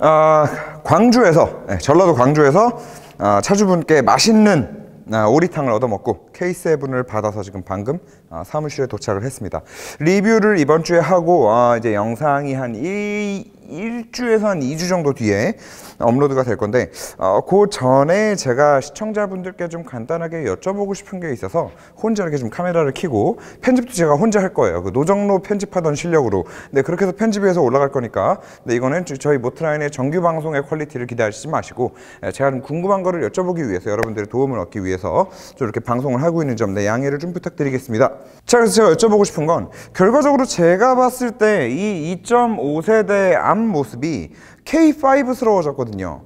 어, 광주에서 예, 전라도 광주에서 어, 차주분께 맛있는 아, 오리탕을 얻어먹고 K7을 받아서 지금 방금 아, 사무실에 도착을 했습니다. 리뷰를 이번 주에 하고 아, 이제 영상이 한 1, 1주에서 한 2주 정도 뒤에 업로드가 될 건데 어, 그 전에 제가 시청자분들께 좀 간단하게 여쭤보고 싶은 게 있어서 혼자 이렇게 좀 카메라를 켜고 편집도 제가 혼자 할 거예요. 그 노정로 편집하던 실력으로. 근 그렇게 해서 편집해서 올라갈 거니까 근 이거는 저희 모트라인의 정규 방송의 퀄리티를 기대하시지 마시고 예, 제가 좀 궁금한 거를 여쭤보기 위해서 여러분들의 도움을 얻기 위해서 좀 이렇게 방송을 하고 있는 점 네, 양해를 좀 부탁드리겠습니다. 자, 그래서 제가 여쭤보고 싶은 건 결과적으로 제가 봤을 때 이 2.5세대 앞 모습이 K5스러워졌거든요.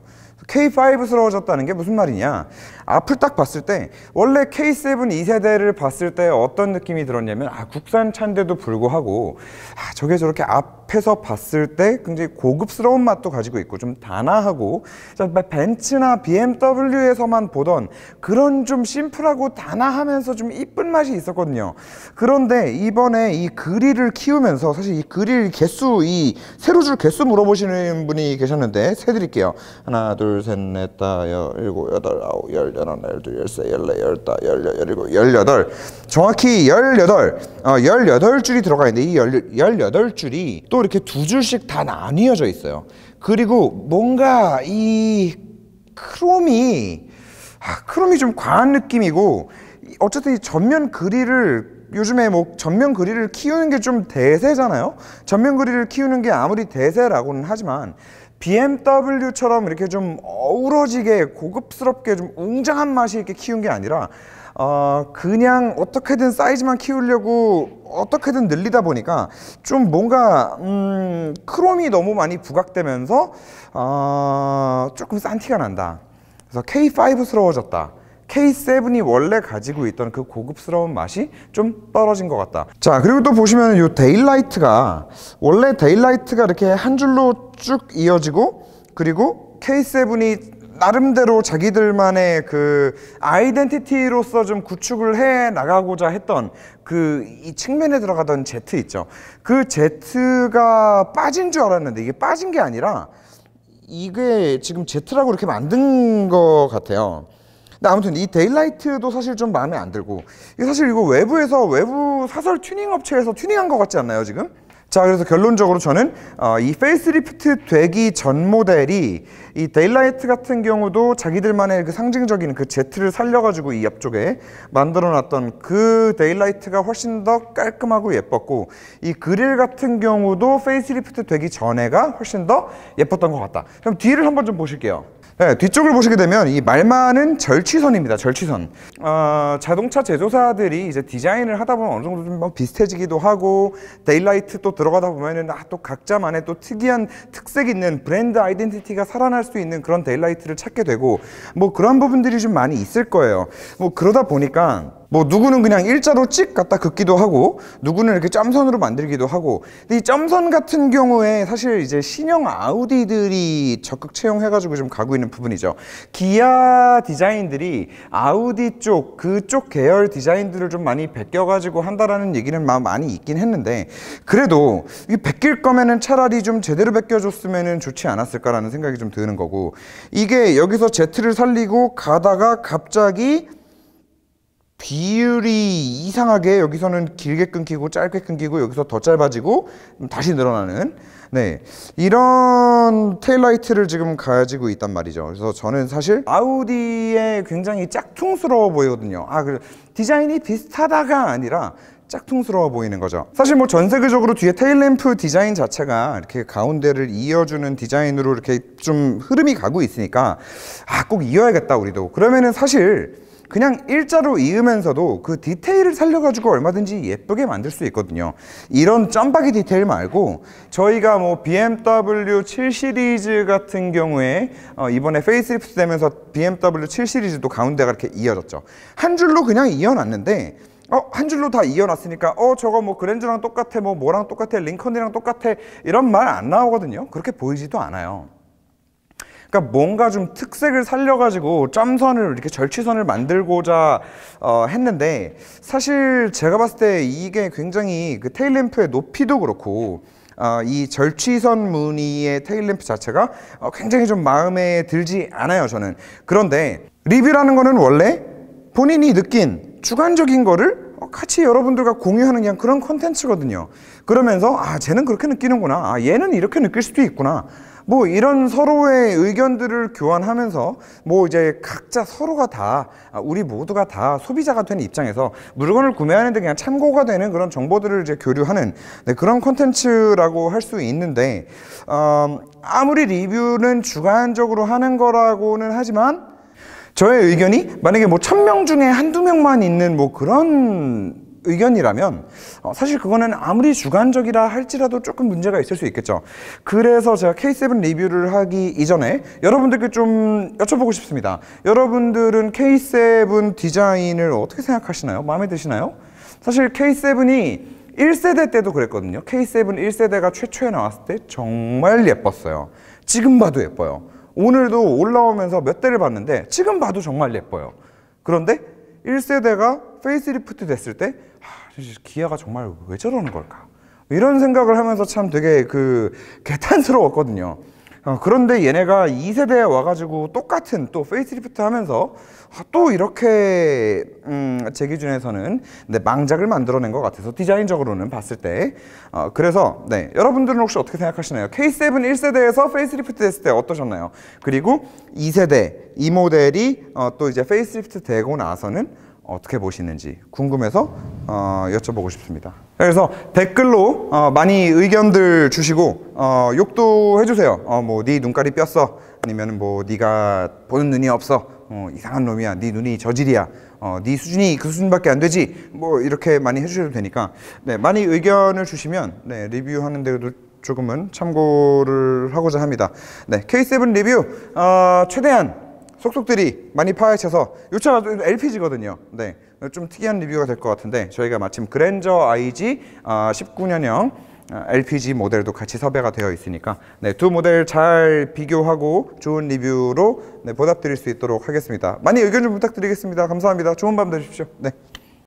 K5스러워졌다는 게 무슨 말이냐 앞을 딱 봤을 때 원래 K7 2세대를 봤을 때 어떤 느낌이 들었냐면 아 국산 차인데도 불구하고 아 저게 저렇게 앞에서 봤을 때 굉장히 고급스러운 맛도 가지고 있고 좀 단아하고 정말 벤츠나 BMW에서만 보던 그런 좀 심플하고 단아하면서 좀 이쁜 맛이 있었거든요. 그런데 이번에 이 그릴을 키우면서 사실 이 그릴 개수 이 세로줄 개수 물어보시는 분이 계셨는데 세 드릴게요. 하나 둘 셋 넷다열 일곱 여덟 아홉 열 열여섯, 열두, 열세, 열네, 열다, 열여, 열일곱, 열여덟 정확히 열여덟 어, 열여덟 줄이 들어가 있는데 이 열, 열여덟 줄이 또 이렇게 두 줄씩 다 나뉘어져 있어요 그리고 뭔가 이 크롬이 아, 크롬이 좀 과한 느낌이고 어쨌든 이 전면 그릴을 요즘에 뭐 전면 그릴을 키우는 게 좀 대세잖아요. 전면 그릴을 키우는 게 아무리 대세라고는 하지만 BMW처럼 이렇게 좀 어우러지게 고급스럽게 좀 웅장한 맛이 이렇게 키운 게 아니라 어, 그냥 어떻게든 사이즈만 키우려고 어떻게든 늘리다 보니까 좀 뭔가 음, 크롬이 너무 많이 부각되면서 어, 조금 싼 티가 난다. 그래서 K5스러워졌다. K7이 원래 가지고 있던 그 고급스러운 맛이 좀 떨어진 것 같다 자 그리고 또 보시면 이 데일라이트가 원래 데일라이트가 이렇게 한 줄로 쭉 이어지고 그리고 K7이 나름대로 자기들만의 그 아이덴티티로서 좀 구축을 해 나가고자 했던 그 이 측면에 들어가던 Z 있죠. 그 Z가 빠진 줄 알았는데 이게 빠진 게 아니라 이게 지금 Z라고 이렇게 만든 것 같아요. 근데 아무튼 이 데일라이트도 사실 좀 마음에 안 들고 사실 이거 외부에서 외부 사설 튜닝 업체에서 튜닝한 것 같지 않나요 지금? 자 그래서 결론적으로 저는 어, 이 페이스리프트 되기 전 모델이 이 데일라이트 같은 경우도 자기들만의 그 상징적인 그 Z를 살려가지고 이옆쪽에 만들어놨던 그 데일라이트가 훨씬 더 깔끔하고 예뻤고 이 그릴 같은 경우도 페이스리프트 되기 전에가 훨씬 더 예뻤던 것 같다 그럼 뒤를 한번 좀 보실게요 네, 뒤쪽을 보시게 되면 이 말만은 절취선입니다. 절취선. 어, 자동차 제조사들이 이제 디자인을 하다 보면 어느 정도 좀 뭐 비슷해지기도 하고 데일라이트 또 들어가다 보면은 아, 또 각자만의 또 특이한 특색 있는 브랜드 아이덴티티가 살아날 수 있는 그런 데일라이트를 찾게 되고 뭐 그런 부분들이 좀 많이 있을 거예요. 뭐 그러다 보니까 뭐 누구는 그냥 일자로 찍 갖다 긋기도 하고 누구는 이렇게 점선으로 만들기도 하고 근데 이 점선 같은 경우에 사실 이제 신형 아우디들이 적극 채용해 가지고 좀 가고 있는 부분이죠. 기아 디자인들이 아우디 쪽 그쪽 계열 디자인들을 좀 많이 베껴 가지고 한다라는 얘기는 많이 있긴 했는데 그래도 이 베낄 거면은 차라리 좀 제대로 베껴 줬으면 좋지 않았을까라는 생각이 좀 드는 거고 이게 여기서 제트를 살리고 가다가 갑자기 비율이 이상하게 여기서는 길게 끊기고 짧게 끊기고 여기서 더 짧아지고 음, 다시 늘어나는 네 이런 테일라이트를 지금 가지고 있단 말이죠 그래서 저는 사실 아우디에 굉장히 짝퉁스러워 보이거든요 아 그래 디자인이 비슷하다가 아니라 짝퉁스러워 보이는 거죠 사실 뭐 전 세계적으로 뒤에 테일램프 디자인 자체가 이렇게 가운데를 이어주는 디자인으로 이렇게 좀 흐름이 가고 있으니까 아 꼭 이어야겠다 우리도 그러면은 사실 그냥 일자로 이으면서도 그 디테일을 살려가지고 얼마든지 예쁘게 만들 수 있거든요 이런 짬박이 디테일 말고 저희가 뭐 BMW 7 시리즈 같은 경우에 어 이번에 페이스리프트 되면서 BMW 7 시리즈도 가운데가 이렇게 이어졌죠 한 줄로 그냥 이어놨는데 어, 한 줄로 다 이어놨으니까 어 저거 뭐 그랜저랑 똑같아 뭐 뭐랑 똑같아 링컨이랑 똑같아 이런 말 안 나오거든요 그렇게 보이지도 않아요 그러니까 뭔가 좀 특색을 살려가지고 점선을 이렇게 절취선을 만들고자 어, 했는데 사실 제가 봤을 때 이게 굉장히 그 테일램프의 높이도 그렇고 어, 이 절취선 무늬의 테일램프 자체가 어, 굉장히 좀 마음에 들지 않아요 저는 그런데 리뷰라는 거는 원래 본인이 느낀 주관적인 거를 어, 같이 여러분들과 공유하는 그냥 그런 컨텐츠거든요 그러면서 아 쟤는 그렇게 느끼는구나 아 얘는 이렇게 느낄 수도 있구나 뭐 이런 서로의 의견들을 교환하면서 뭐 이제 각자 서로가 다 아, 우리 모두가 다 소비자가 되는 입장에서 물건을 구매하는데 그냥 참고가 되는 그런 정보들을 이제 교류하는 네, 그런 콘텐츠라고 할 수 있는데 어, 아무리 리뷰는 주관적으로 하는 거라고는 하지만 저의 의견이 만약에 뭐 천 명 중에 한두 명만 있는 뭐 그런 의견이라면 어, 사실 그거는 아무리 주관적이라 할지라도 조금 문제가 있을 수 있겠죠. 그래서 제가 K7 리뷰를 하기 이전에 여러분들께 좀 여쭤보고 싶습니다. 여러분들은 K7 디자인을 어떻게 생각하시나요? 마음에 드시나요? 사실 K7이 1세대 때도 그랬거든요. K7 1세대가 최초에 나왔을 때 정말 예뻤어요. 지금 봐도 예뻐요. 오늘도 올라오면서 몇 대를 봤는데 지금 봐도 정말 예뻐요. 그런데 1세대가 페이스리프트 됐을 때 기아가 정말 왜 저러는 걸까? 이런 생각을 하면서 참 되게 그 개탄스러웠거든요. 어, 그런데 얘네가 2세대에 와가지고 똑같은 또 페이스리프트 하면서 아, 또 이렇게 음, 제 기준에서는 네, 망작을 만들어낸 것 같아서 디자인적으로는 봤을 때 어, 그래서 네, 여러분들은 혹시 어떻게 생각하시나요? K7 1세대에서 페이스리프트 했을 때 어떠셨나요? 그리고 2세대 이 모델이 어, 또 이제 페이스리프트 되고 나서는 어떻게 보시는지 궁금해서 어, 여쭤보고 싶습니다. 그래서 댓글로 어, 많이 의견들 주시고 어, 욕도 해주세요. 어, 뭐네 눈깔이 뼈어 아니면 뭐 네가 보는 눈이 없어 어, 이상한 놈이야 네 눈이 저질이야 어, 네 수준이 그 수준밖에 안 되지 뭐 이렇게 많이 해주셔도 되니까 네 많이 의견을 주시면 네 리뷰하는 데도 조금은 참고를 하고자 합니다. 네 K7 리뷰 어, 최대한 속속들이 많이 파헤쳐서 이 차가 LPG거든요. 네, 좀 특이한 리뷰가 될 것 같은데 저희가 마침 그랜저 IG 19년형 아, 아, LPG 모델도 같이 섭외가 되어 있으니까 네, 두 모델 잘 비교하고 좋은 리뷰로 네, 보답드릴 수 있도록 하겠습니다. 많이 의견 좀 부탁드리겠습니다. 감사합니다. 좋은 밤 되십시오. 네.